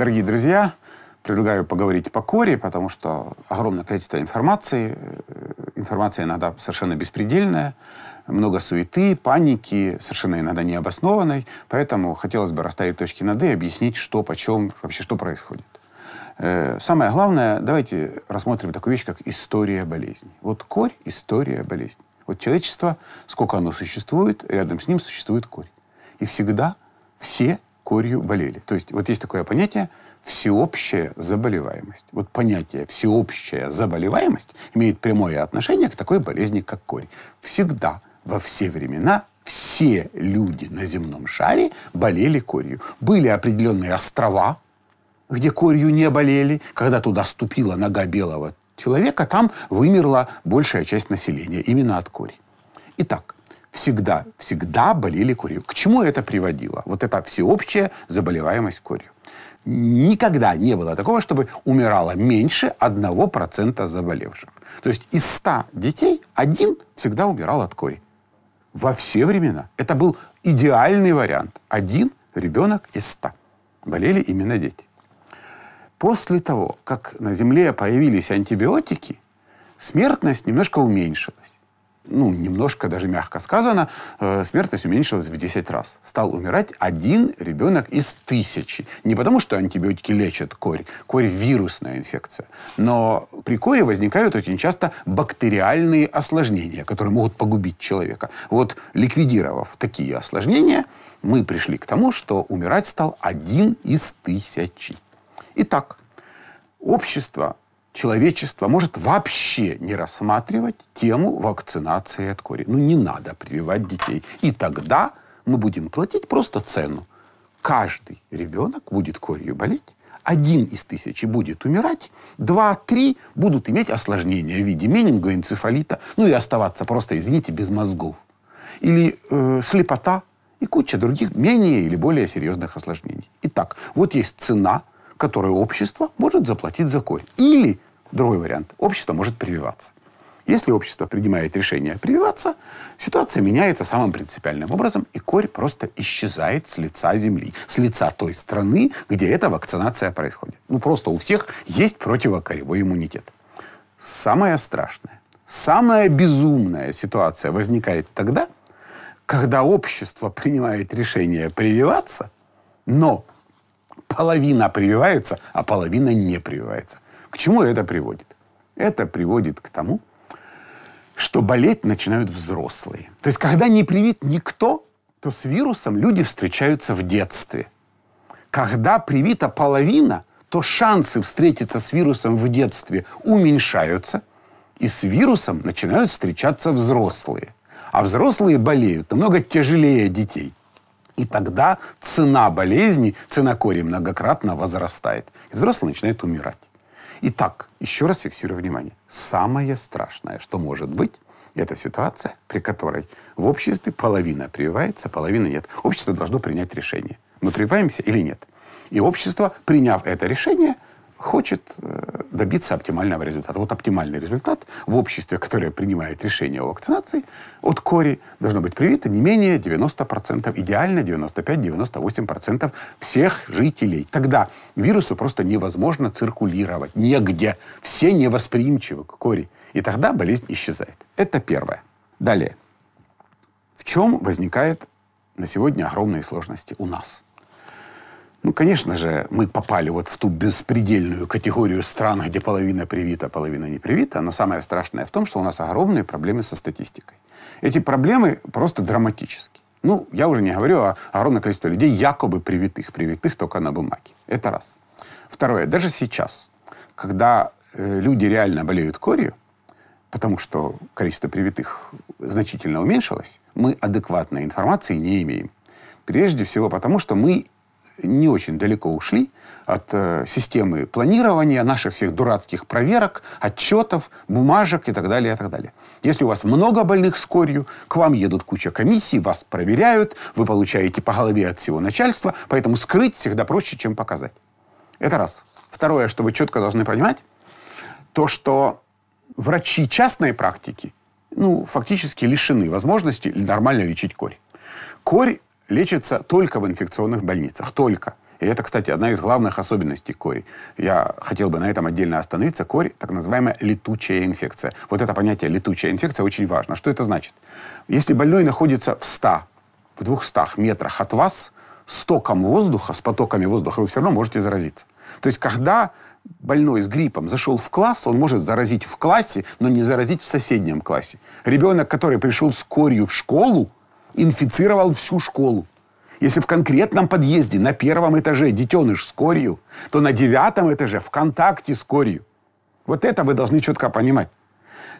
Дорогие друзья, предлагаю поговорить по коре, потому что огромное количество информации, э, информация иногда совершенно беспредельная, много суеты, паники, совершенно иногда необоснованной, поэтому хотелось бы расставить точки над «и» и объяснить, что, почем, вообще что происходит. Э, самое главное, давайте рассмотрим такую вещь, как история болезни. Вот корь – история болезни. Вот человечество, сколько оно существует, рядом с ним существует корь. И всегда все корью болели. То есть вот есть такое понятие всеобщая заболеваемость. Вот понятие всеобщая заболеваемость имеет прямое отношение к такой болезни, как корь. Всегда, во все времена все люди на земном шаре болели корью. Были определенные острова, где корью не болели. Когда туда ступила нога белого человека, там вымерла большая часть населения именно от кори. Итак, всегда, всегда болели курью. К чему это приводило? Вот эта всеобщая заболеваемость курью. Никогда не было такого, чтобы умирало меньше 1% заболевших. То есть из 100 детей один всегда умирал от кори. Во все времена. Это был идеальный вариант. Один ребенок из 100. Болели именно дети. После того, как на Земле появились антибиотики, смертность немножко уменьшилась ну, немножко даже мягко сказано, э, смертность уменьшилась в 10 раз. Стал умирать один ребенок из тысячи. Не потому, что антибиотики лечат корь. Корь – вирусная инфекция. Но при коре возникают очень часто бактериальные осложнения, которые могут погубить человека. Вот ликвидировав такие осложнения, мы пришли к тому, что умирать стал один из тысячи. Итак, общество человечество может вообще не рассматривать тему вакцинации от кори. Ну, не надо прививать детей. И тогда мы будем платить просто цену. Каждый ребенок будет корью болеть, один из тысячи будет умирать, два-три будут иметь осложнения в виде менингоэнцефалита, ну и оставаться просто, извините, без мозгов. Или э, слепота и куча других менее или более серьезных осложнений. Итак, вот есть цена – которые общество может заплатить за корень, Или, другой вариант, общество может прививаться. Если общество принимает решение прививаться, ситуация меняется самым принципиальным образом, и корь просто исчезает с лица земли, с лица той страны, где эта вакцинация происходит. Ну, просто у всех есть противокоревой иммунитет. Самое страшное, самая безумная ситуация возникает тогда, когда общество принимает решение прививаться, но половина прививается, а половина не прививается. К чему это приводит? Это приводит к тому, что болеть начинают взрослые. То есть, когда не привит никто, то с вирусом люди встречаются в детстве. Когда привита половина, то шансы встретиться с вирусом в детстве уменьшаются, и с вирусом начинают встречаться взрослые. А взрослые болеют намного тяжелее детей. И тогда цена болезни, цена кори многократно возрастает. И взрослый начинает умирать. Итак, еще раз фиксирую внимание. Самое страшное, что может быть, это ситуация, при которой в обществе половина прививается, половина нет. Общество должно принять решение. Мы прививаемся или нет. И общество, приняв это решение, хочет э, добиться оптимального результата. Вот оптимальный результат в обществе, которое принимает решение о вакцинации, от кори должно быть привито не менее 90%, идеально 95-98% всех жителей. Тогда вирусу просто невозможно циркулировать негде. Все невосприимчивы к кори. И тогда болезнь исчезает. Это первое. Далее. В чем возникает на сегодня огромные сложности у нас – ну, конечно же, мы попали вот в ту беспредельную категорию стран, где половина привита, а половина не привита, но самое страшное в том, что у нас огромные проблемы со статистикой. Эти проблемы просто драматические. Ну, я уже не говорю о огромном количестве людей, якобы привитых, привитых только на бумаге. Это раз. Второе. Даже сейчас, когда э, люди реально болеют корью, потому что количество привитых значительно уменьшилось, мы адекватной информации не имеем. Прежде всего потому, что мы не очень далеко ушли от э, системы планирования, наших всех дурацких проверок, отчетов, бумажек и так далее, и так далее. Если у вас много больных с корью, к вам едут куча комиссий, вас проверяют, вы получаете по голове от всего начальства, поэтому скрыть всегда проще, чем показать. Это раз. Второе, что вы четко должны понимать, то, что врачи частной практики, ну, фактически лишены возможности нормально лечить корь. Корь лечится только в инфекционных больницах, только. И это, кстати, одна из главных особенностей кори. Я хотел бы на этом отдельно остановиться. Кори – так называемая летучая инфекция. Вот это понятие «летучая инфекция» очень важно. Что это значит? Если больной находится в 100, в 200 метрах от вас, с током воздуха, с потоками воздуха, вы все равно можете заразиться. То есть, когда больной с гриппом зашел в класс, он может заразить в классе, но не заразить в соседнем классе. Ребенок, который пришел с корью в школу, инфицировал всю школу. Если в конкретном подъезде на первом этаже детеныш с корью, то на девятом этаже в контакте с корью. Вот это вы должны четко понимать.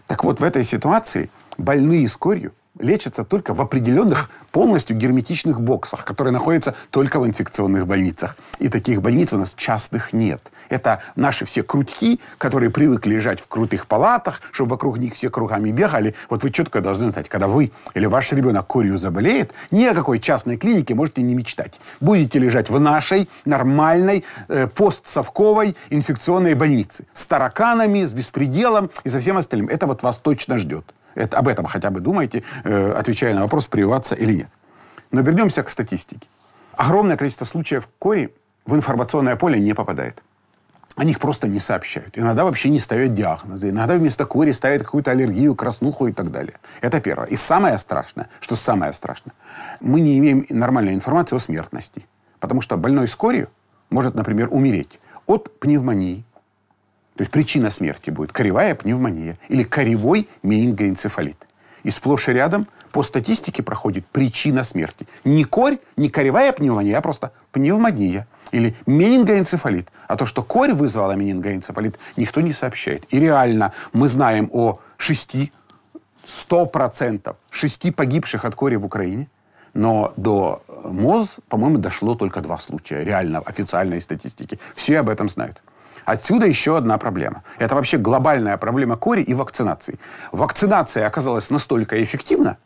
Так вот, в этой ситуации больные с корью лечатся только в определенных полностью герметичных боксах, которые находятся только в инфекционных больницах. И таких больниц у нас частных нет. Это наши все крутки, которые привыкли лежать в крутых палатах, чтобы вокруг них все кругами бегали. Вот вы четко должны знать, когда вы или ваш ребенок корью заболеет, ни о какой частной клинике можете не мечтать. Будете лежать в нашей нормальной э, постсовковой инфекционной больнице с тараканами, с беспределом и со всем остальным. Это вот вас точно ждет это, об этом хотя бы думайте, э, отвечая на вопрос, прививаться или нет. Но вернемся к статистике. Огромное количество случаев кори в информационное поле не попадает. О них просто не сообщают. Иногда вообще не ставят диагнозы. Иногда вместо кори ставят какую-то аллергию, краснуху и так далее. Это первое. И самое страшное, что самое страшное, мы не имеем нормальной информации о смертности. Потому что больной с корью может, например, умереть от пневмонии, то есть причина смерти будет коревая пневмония или коревой менингоэнцефалит. И сплошь и рядом по статистике проходит причина смерти. Не корь, не коревая пневмония, а просто пневмония или менингоэнцефалит. А то, что корь вызвала менингоэнцефалит, никто не сообщает. И реально мы знаем о шести, сто процентов шести погибших от кори в Украине. Но до э, МОЗ, по-моему, дошло только два случая реально официальной статистики. Все об этом знают. Отсюда еще одна проблема. Это вообще глобальная проблема кори и вакцинации. Вакцинация оказалась настолько эффективна,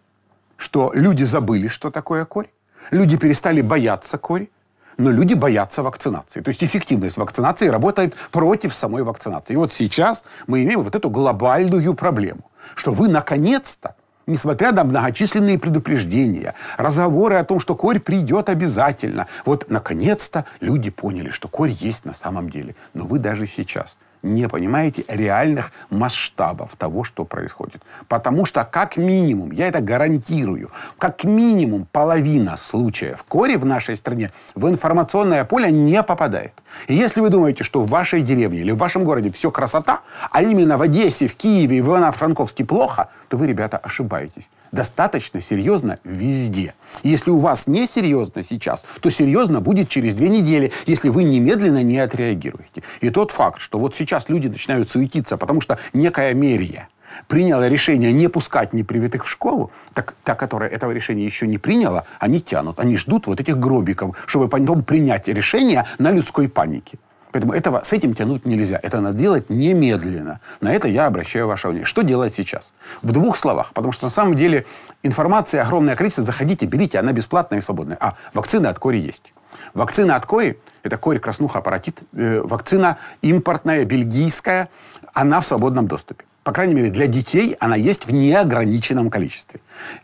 что люди забыли, что такое корь. Люди перестали бояться кори, но люди боятся вакцинации. То есть эффективность вакцинации работает против самой вакцинации. И вот сейчас мы имеем вот эту глобальную проблему, что вы наконец-то несмотря на многочисленные предупреждения, разговоры о том, что корь придет обязательно. Вот, наконец-то, люди поняли, что корь есть на самом деле. Но вы даже сейчас – не понимаете реальных масштабов того, что происходит. Потому что как минимум, я это гарантирую, как минимум половина случаев кори в нашей стране в информационное поле не попадает. И если вы думаете, что в вашей деревне или в вашем городе все красота, а именно в Одессе, в Киеве, в Ивано-Франковске плохо, то вы, ребята, ошибаетесь. Достаточно серьезно везде. Если у вас не серьезно сейчас, то серьезно будет через две недели, если вы немедленно не отреагируете. И тот факт, что вот сейчас сейчас люди начинают суетиться, потому что некая мерия приняла решение не пускать непривитых в школу, так та, которая этого решения еще не приняла, они тянут, они ждут вот этих гробиков, чтобы потом принять решение на людской панике. Поэтому этого, с этим тянуть нельзя. Это надо делать немедленно. На это я обращаю ваше внимание. Что делать сейчас? В двух словах. Потому что на самом деле информации огромное количество. Заходите, берите. Она бесплатная и свободная. А, вакцина от кори есть. Вакцина от кори это кори краснуха, аппаратит. Э, вакцина импортная, бельгийская, она в свободном доступе по крайней мере, для детей она есть в неограниченном количестве.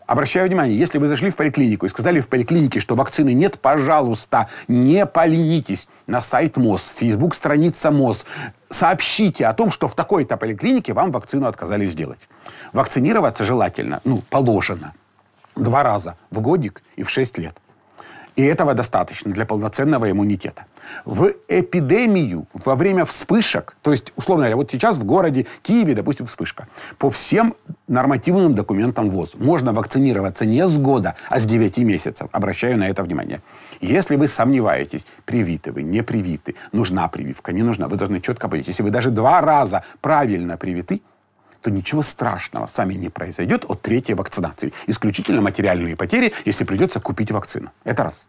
Обращаю внимание, если вы зашли в поликлинику и сказали в поликлинике, что вакцины нет, пожалуйста, не поленитесь. На сайт МОЗ, фейсбук страница МОЗ сообщите о том, что в такой-то поликлинике вам вакцину отказали сделать. Вакцинироваться желательно, ну, положено, два раза в годик и в шесть лет. И этого достаточно для полноценного иммунитета. В эпидемию, во время вспышек, то есть, условно говоря, вот сейчас в городе Киеве, допустим, вспышка, по всем нормативным документам ВОЗ можно вакцинироваться не с года, а с 9 месяцев. Обращаю на это внимание. Если вы сомневаетесь, привиты вы, не привиты, нужна прививка, не нужна, вы должны четко понять. Если вы даже два раза правильно привиты, то ничего страшного с вами не произойдет от третьей вакцинации. Исключительно материальные потери, если придется купить вакцину. Это раз.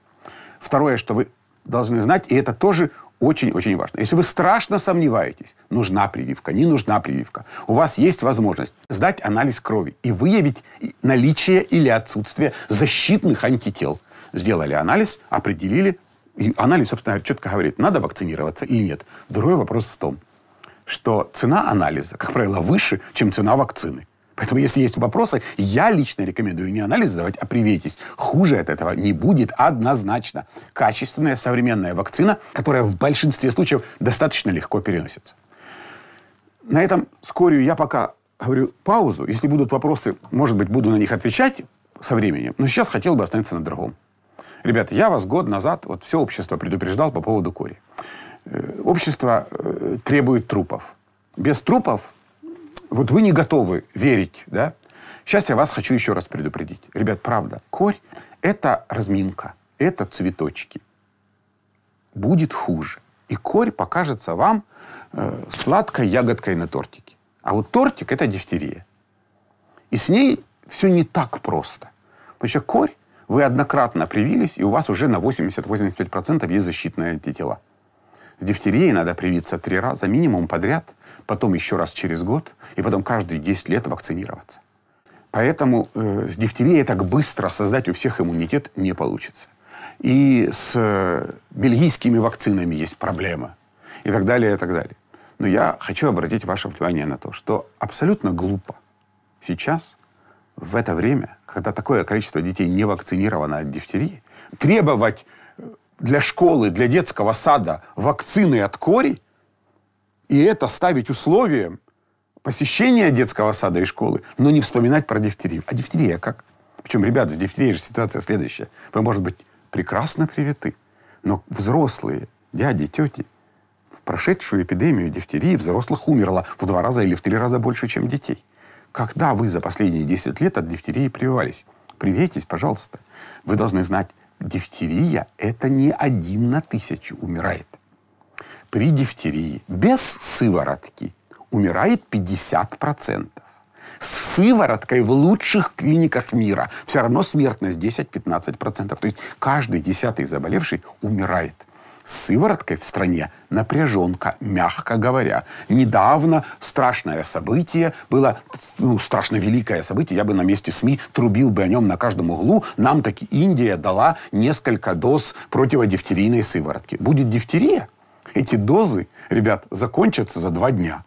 Второе, что вы должны знать, и это тоже очень-очень важно. Если вы страшно сомневаетесь, нужна прививка, не нужна прививка, у вас есть возможность сдать анализ крови и выявить наличие или отсутствие защитных антител. Сделали анализ, определили, и анализ, собственно, четко говорит, надо вакцинироваться или нет. Другой вопрос в том – что цена анализа, как правило, выше, чем цена вакцины. Поэтому, если есть вопросы, я лично рекомендую не анализ давать, а приветись. Хуже от этого не будет однозначно. Качественная современная вакцина, которая в большинстве случаев достаточно легко переносится. На этом скорую я пока говорю паузу. Если будут вопросы, может быть, буду на них отвечать со временем. Но сейчас хотел бы остановиться на другом. Ребята, я вас год назад, вот все общество предупреждал по поводу кори. Э, общество э, требует трупов. Без трупов вот вы не готовы верить, да? Сейчас я вас хочу еще раз предупредить. Ребят, правда, корь – это разминка, это цветочки. Будет хуже. И корь покажется вам э, сладкой ягодкой на тортике. А вот тортик – это дифтерия. И с ней все не так просто. Потому что корь вы однократно привились, и у вас уже на 80-85% есть защитные антитела дифтерией надо привиться три раза минимум подряд, потом еще раз через год, и потом каждые 10 лет вакцинироваться. Поэтому э, с дифтерией так быстро создать у всех иммунитет не получится. И с э, бельгийскими вакцинами есть проблема. И так далее, и так далее. Но я хочу обратить ваше внимание на то, что абсолютно глупо сейчас, в это время, когда такое количество детей не вакцинировано от дифтерии, требовать для школы, для детского сада вакцины от кори, и это ставить условием посещения детского сада и школы, но не вспоминать про дифтерию. А дифтерия как? Причем, ребята, с дифтерией же ситуация следующая. Вы, может быть, прекрасно привиты, но взрослые, дяди, тети, в прошедшую эпидемию дифтерии взрослых умерло в два раза или в три раза больше, чем детей. Когда вы за последние 10 лет от дифтерии прививались? Привейтесь, пожалуйста. Вы должны знать дифтерия – это не один на тысячу умирает. При дифтерии без сыворотки умирает 50%. С сывороткой в лучших клиниках мира все равно смертность 10-15%. То есть каждый десятый заболевший умирает сывороткой в стране напряженка, мягко говоря. Недавно страшное событие было, ну, страшно великое событие, я бы на месте СМИ трубил бы о нем на каждом углу. Нам таки Индия дала несколько доз противодифтерийной сыворотки. Будет дифтерия? Эти дозы, ребят, закончатся за два дня.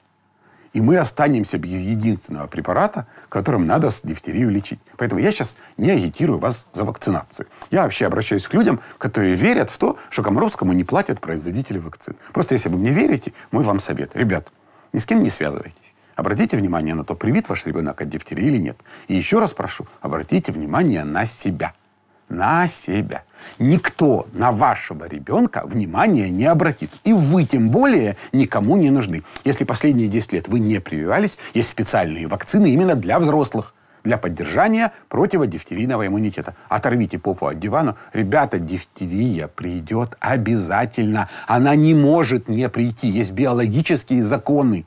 И мы останемся без единственного препарата, которым надо с дифтерию лечить. Поэтому я сейчас не агитирую вас за вакцинацию. Я вообще обращаюсь к людям, которые верят в то, что Комаровскому не платят производители вакцин. Просто если вы мне верите, мой вам совет. Ребят, ни с кем не связывайтесь. Обратите внимание на то, привит ваш ребенок от дифтерии или нет. И еще раз прошу, обратите внимание на себя на себя. Никто на вашего ребенка внимания не обратит. И вы тем более никому не нужны. Если последние 10 лет вы не прививались, есть специальные вакцины именно для взрослых для поддержания противодифтерийного иммунитета. Оторвите попу от дивана. Ребята, дифтерия придет обязательно. Она не может не прийти. Есть биологические законы.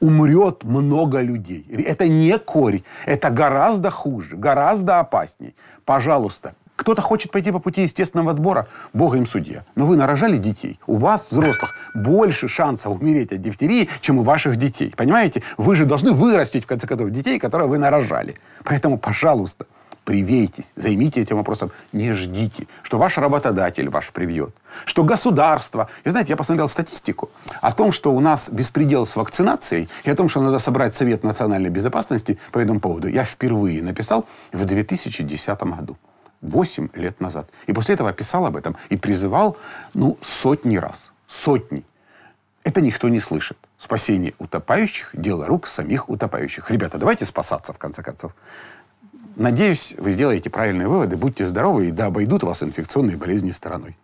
Умрет много людей. Это не корь. Это гораздо хуже, гораздо опаснее. Пожалуйста, кто-то хочет пойти по пути естественного отбора, бога им судья. Но вы нарожали детей. У вас, взрослых, больше шансов умереть от дифтерии, чем у ваших детей. Понимаете? Вы же должны вырастить, в конце концов, детей, которые вы нарожали. Поэтому, пожалуйста, привейтесь, займите этим вопросом, не ждите, что ваш работодатель ваш привьет, что государство. И знаете, я посмотрел статистику о том, что у нас беспредел с вакцинацией и о том, что надо собрать Совет национальной безопасности по этому поводу. Я впервые написал в 2010 году. 8 лет назад. И после этого писал об этом и призывал, ну, сотни раз. Сотни. Это никто не слышит. Спасение утопающих – дело рук самих утопающих. Ребята, давайте спасаться, в конце концов. Надеюсь, вы сделаете правильные выводы, будьте здоровы, и да обойдут вас инфекционные болезни стороной.